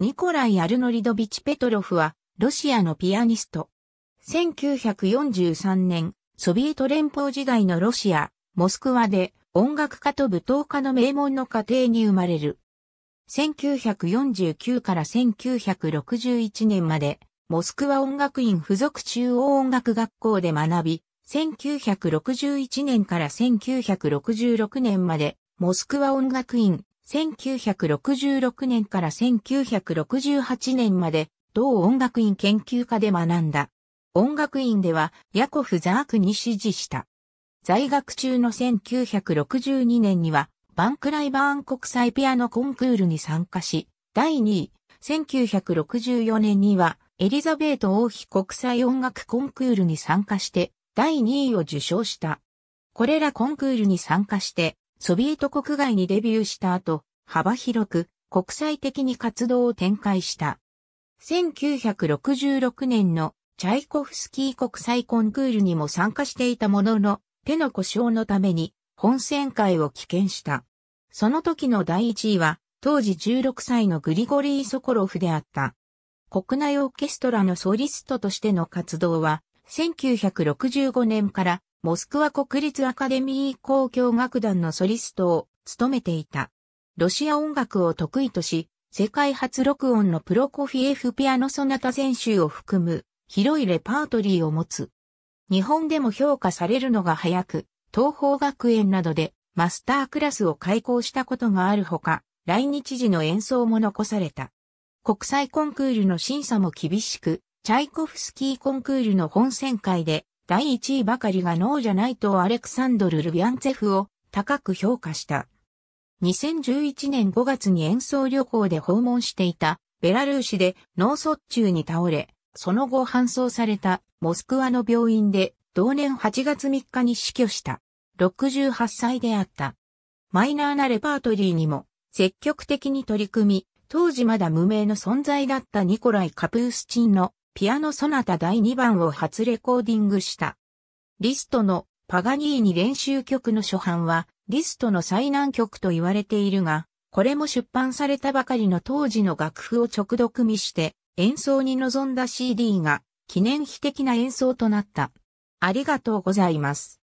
ニコライ・アルノリドビチ・ペトロフは、ロシアのピアニスト。1943年、ソビエト連邦時代のロシア、モスクワで音楽家と舞踏家の名門の家庭に生まれる。1949から1961年まで、モスクワ音楽院附属中央音楽学校で学び、1961年から1966年まで、モスクワ音楽院1966年から1968年まで同音楽院研究科で学んだ。音楽院ではヤコフ・ザークに支持した。在学中の1962年にはバンクライバーン国際ピアノコンクールに参加し、第2位、1964年にはエリザベート王妃国際音楽コンクールに参加して第2位を受賞した。これらコンクールに参加してソビエト国外にデビューした後、幅広く国際的に活動を展開した。1966年のチャイコフスキー国際コンクールにも参加していたものの、手の故障のために本選会を棄権した。その時の第1位は、当時16歳のグリゴリー・ソコロフであった。国内オーケストラのソリストとしての活動は、1965年からモスクワ国立アカデミー交響楽団のソリストを務めていた。ロシア音楽を得意とし、世界初録音のプロコフィエフピアノソナタ全集を含む広いレパートリーを持つ。日本でも評価されるのが早く、東方学園などでマスタークラスを開講したことがあるほか、来日時の演奏も残された。国際コンクールの審査も厳しく、チャイコフスキーコンクールの本選会で第1位ばかりが脳じゃないとアレクサンドル・ルビャンツェフを高く評価した。2011年5月に演奏旅行で訪問していたベラルーシで脳卒中に倒れ、その後搬送されたモスクワの病院で同年8月3日に死去した。68歳であった。マイナーなレパートリーにも積極的に取り組み、当時まだ無名の存在だったニコライ・カプースチンのピアノソナタ第2番を初レコーディングした。リストのパガニーニ練習曲の初版は、リストの最難曲と言われているが、これも出版されたばかりの当時の楽譜を直読みして、演奏に臨んだ CD が記念碑的な演奏となった。ありがとうございます。